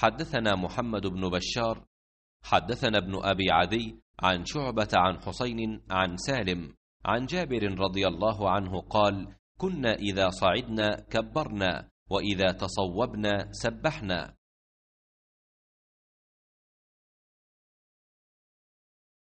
حدثنا محمد بن بشار حدثنا ابن أبي عدي عن شعبة عن حسين عن سالم عن جابر رضي الله عنه قال كنا إذا صعدنا كبرنا وإذا تصوبنا سبحنا